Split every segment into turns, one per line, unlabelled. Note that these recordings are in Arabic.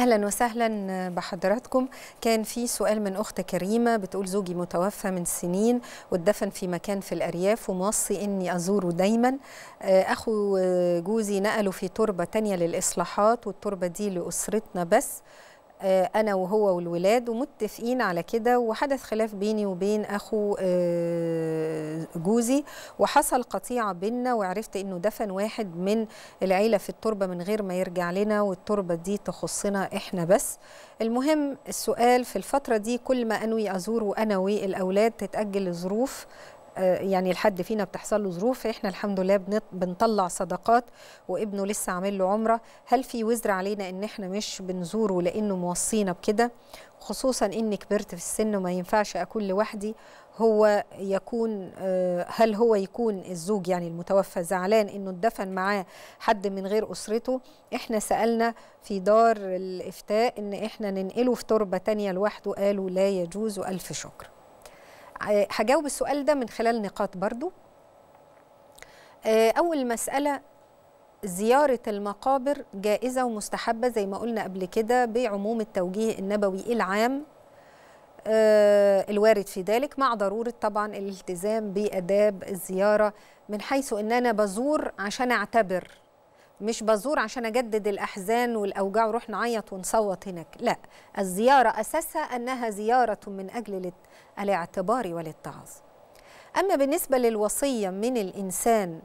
اهلا وسهلا بحضراتكم كان في سؤال من اخت كريمه بتقول زوجي متوفى من سنين واتدفن في مكان في الارياف وموصي اني ازوره دايما آه، اخو جوزي نقله في تربه تانية للاصلاحات والتربه دي لاسرتنا بس آه، انا وهو والولاد ومتفقين على كده وحدث خلاف بيني وبين اخو آه، جوزي وحصل قطيعه بينا وعرفت انه دفن واحد من العيله في التربه من غير ما يرجع لنا والتربه دي تخصنا احنا بس المهم السؤال في الفتره دي كل ما انوي ازوره انا والاولاد تتاجل الظروف يعني الحد فينا بتحصل له ظروف احنا الحمد لله بنطلع صدقات وابنه لسه عامل له عمره هل في وزر علينا ان احنا مش بنزوره لانه موصينا بكده خصوصا اني كبرت في السن وما ينفعش اكون لوحدي هو يكون آه، هل هو يكون الزوج يعني المتوفى زعلان انه اتدفن معاه حد من غير اسرته احنا سالنا في دار الافتاء ان احنا ننقله في تربه تانية لوحده قالوا لا يجوز الف شكر آه، هجاوب السؤال ده من خلال نقاط برضو آه، أول مسألة زيارة المقابر جائزة ومستحبة زي ما قلنا قبل كده بعموم التوجيه النبوي العام آه، الوارد في ذلك مع ضرورة طبعا الالتزام بأداب الزيارة من حيث أن أنا بزور عشان أعتبر مش بزور عشان اجدد الاحزان والاوجاع وروح نعيط ونصوت هناك لا الزياره اساسها انها زياره من اجل الاعتبار والاتعاظ اما بالنسبه للوصيه من الانسان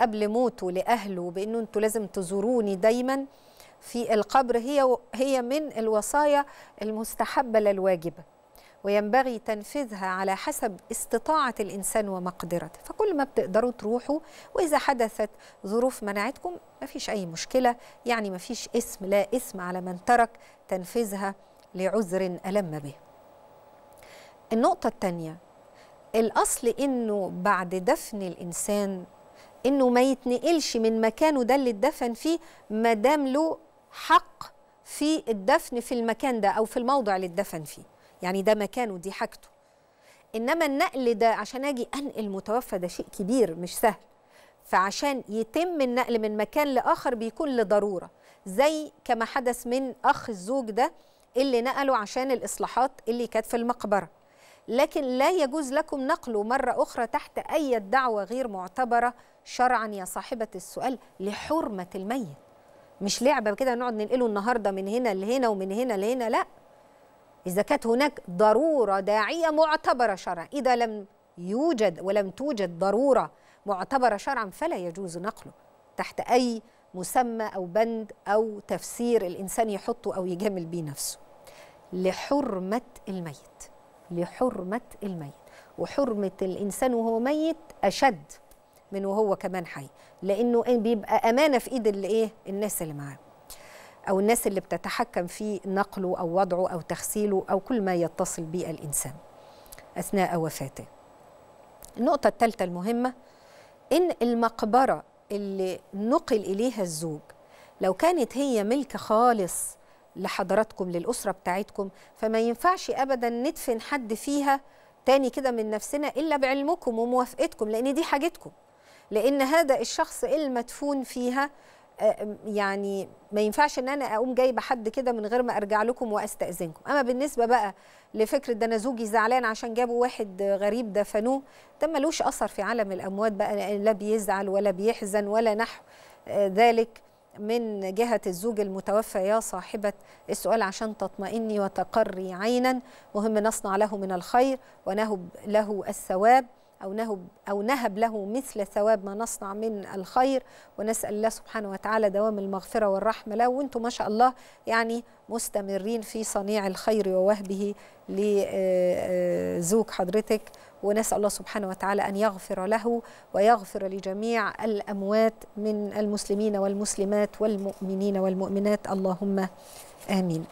قبل موته لاهله بانه انتوا لازم تزوروني دايما في القبر هي هي من الوصايا المستحبه لا الواجبه وينبغي تنفيذها على حسب استطاعة الإنسان ومقدرته فكل ما بتقدروا تروحوا وإذا حدثت ظروف منعتكم ما فيش أي مشكلة يعني ما فيش اسم لا اسم على من ترك تنفيذها لعذر ألم به النقطة الثانية الأصل إنه بعد دفن الإنسان إنه ما يتنقلش من مكانه ده اللي اتدفن فيه ما دام له حق في الدفن في المكان ده أو في الموضع اللي اتدفن فيه يعني ده مكانه دي حاجته انما النقل ده عشان اجي انقل متوفى ده شيء كبير مش سهل فعشان يتم النقل من مكان لاخر بيكون لضروره زي كما حدث من اخ الزوج ده اللي نقله عشان الاصلاحات اللي كانت في المقبره لكن لا يجوز لكم نقله مره اخرى تحت اي دعوه غير معتبره شرعا يا صاحبه السؤال لحرمه الميت مش لعبه كده نقعد ننقله النهارده من هنا لهنا ومن هنا لهنا لا إذا كانت هناك ضرورة داعية معتبرة شرعا إذا لم يوجد ولم توجد ضرورة معتبرة شرعا فلا يجوز نقله تحت أي مسمى أو بند أو تفسير الإنسان يحطه أو يجامل بيه نفسه لحرمة الميت لحرمة الميت وحرمة الإنسان وهو ميت أشد من وهو كمان حي لأنه بيبقى أمانة في إيد الإيه؟ الناس اللي معاه أو الناس اللي بتتحكم في نقله أو وضعه أو تغسيله أو كل ما يتصل به الإنسان أثناء وفاته النقطة الثالثة المهمة إن المقبرة اللي نقل إليها الزوج لو كانت هي ملك خالص لحضراتكم للأسرة بتاعتكم فما ينفعش أبدا ندفن حد فيها تاني كده من نفسنا إلا بعلمكم وموافقتكم لأن دي حاجتكم لأن هذا الشخص المدفون فيها يعني ما ينفعش ان انا اقوم جايبه حد كده من غير ما ارجع لكم واستاذنكم اما بالنسبه بقى لفكره ده انا زوجي زعلان عشان جابوا واحد غريب دفنوه ده ملوش اثر في عالم الاموات بقى لا بيزعل ولا بيحزن ولا نحو آه، ذلك من جهة الزوج المتوفى يا صاحبة السؤال عشان تطمئني وتقري عينا مهم نصنع له من الخير ونهب له الثواب أو نهب, أو نهب له مثل ثواب ما نصنع من الخير ونسأل الله سبحانه وتعالى دوام المغفرة والرحمة له وانتم ما شاء الله يعني مستمرين في صنيع الخير ووهبه لزوج حضرتك ونسأل الله سبحانه وتعالى أن يغفر له ويغفر لجميع الأموات من المسلمين والمسلمات والمؤمنين والمؤمنات اللهم آمين